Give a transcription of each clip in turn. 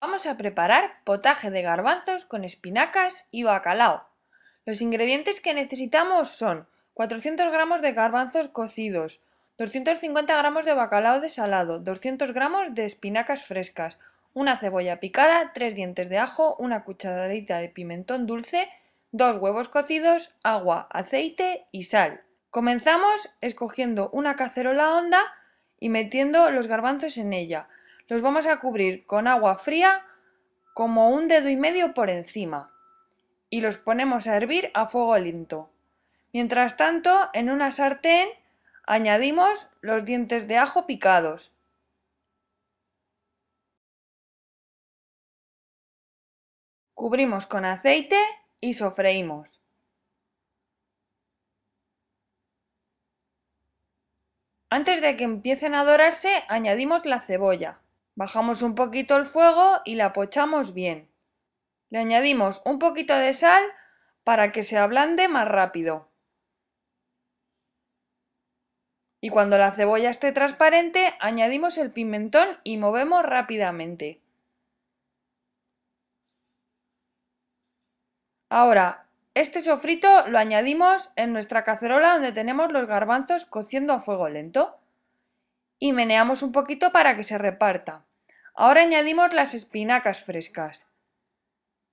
Vamos a preparar potaje de garbanzos con espinacas y bacalao. Los ingredientes que necesitamos son 400 gramos de garbanzos cocidos, 250 gramos de bacalao desalado, 200 gramos de espinacas frescas, una cebolla picada, 3 dientes de ajo, una cucharadita de pimentón dulce, dos huevos cocidos, agua, aceite y sal. Comenzamos escogiendo una cacerola honda y metiendo los garbanzos en ella los vamos a cubrir con agua fría como un dedo y medio por encima y los ponemos a hervir a fuego lento. Mientras tanto, en una sartén añadimos los dientes de ajo picados, Cubrimos con aceite y sofreímos. Antes de que empiecen a dorarse, añadimos la cebolla. Bajamos un poquito el fuego y la pochamos bien. Le añadimos un poquito de sal para que se ablande más rápido. Y cuando la cebolla esté transparente, añadimos el pimentón y movemos rápidamente. Ahora, este sofrito lo añadimos en nuestra cacerola donde tenemos los garbanzos cociendo a fuego lento y meneamos un poquito para que se reparta. Ahora añadimos las espinacas frescas.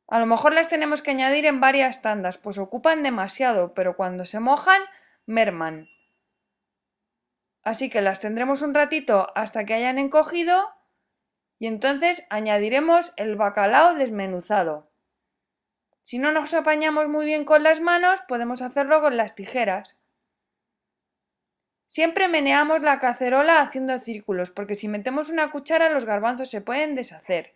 A lo mejor las tenemos que añadir en varias tandas, pues ocupan demasiado, pero cuando se mojan, merman. Así que las tendremos un ratito hasta que hayan encogido y entonces añadiremos el bacalao desmenuzado. Si no nos apañamos muy bien con las manos, podemos hacerlo con las tijeras. Siempre meneamos la cacerola haciendo círculos, porque si metemos una cuchara los garbanzos se pueden deshacer.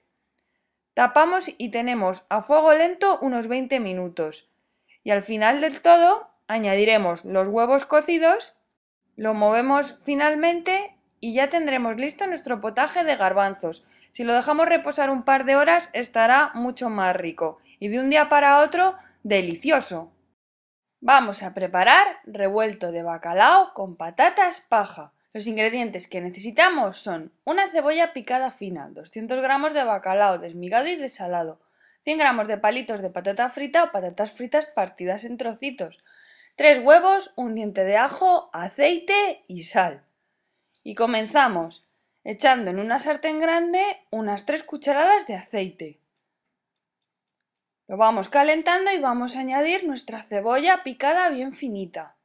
Tapamos y tenemos a fuego lento unos 20 minutos. Y al final del todo añadiremos los huevos cocidos, lo movemos finalmente y ya tendremos listo nuestro potaje de garbanzos. Si lo dejamos reposar un par de horas estará mucho más rico y de un día para otro delicioso. Vamos a preparar revuelto de bacalao con patatas paja. Los ingredientes que necesitamos son una cebolla picada fina, 200 gramos de bacalao desmigado y desalado, 100 gramos de palitos de patata frita o patatas fritas partidas en trocitos, 3 huevos, un diente de ajo, aceite y sal. Y comenzamos echando en una sartén grande unas 3 cucharadas de aceite. Lo vamos calentando y vamos a añadir nuestra cebolla picada bien finita.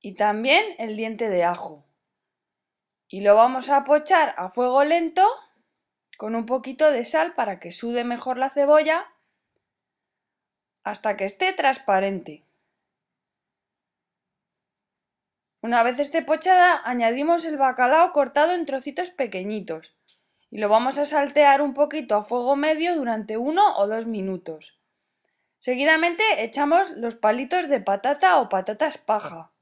Y también el diente de ajo. Y lo vamos a pochar a fuego lento con un poquito de sal para que sude mejor la cebolla hasta que esté transparente. Una vez esté pochada, añadimos el bacalao cortado en trocitos pequeñitos y lo vamos a saltear un poquito a fuego medio durante uno o dos minutos. Seguidamente echamos los palitos de patata o patatas paja.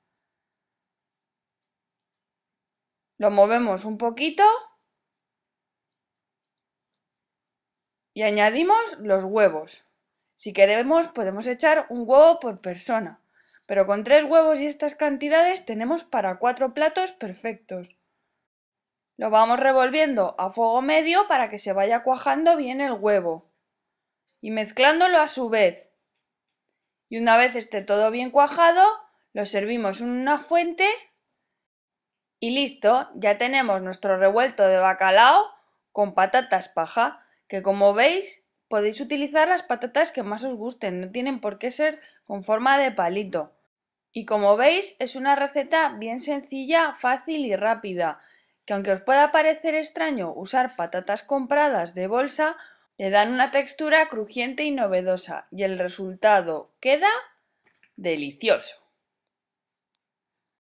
Lo movemos un poquito y añadimos los huevos. Si queremos podemos echar un huevo por persona, pero con tres huevos y estas cantidades tenemos para cuatro platos perfectos. Lo vamos revolviendo a fuego medio para que se vaya cuajando bien el huevo y mezclándolo a su vez. Y una vez esté todo bien cuajado, lo servimos en una fuente y listo, ya tenemos nuestro revuelto de bacalao con patatas paja, que como veis podéis utilizar las patatas que más os gusten, no tienen por qué ser con forma de palito. Y como veis es una receta bien sencilla, fácil y rápida que aunque os pueda parecer extraño usar patatas compradas de bolsa, le dan una textura crujiente y novedosa y el resultado queda delicioso.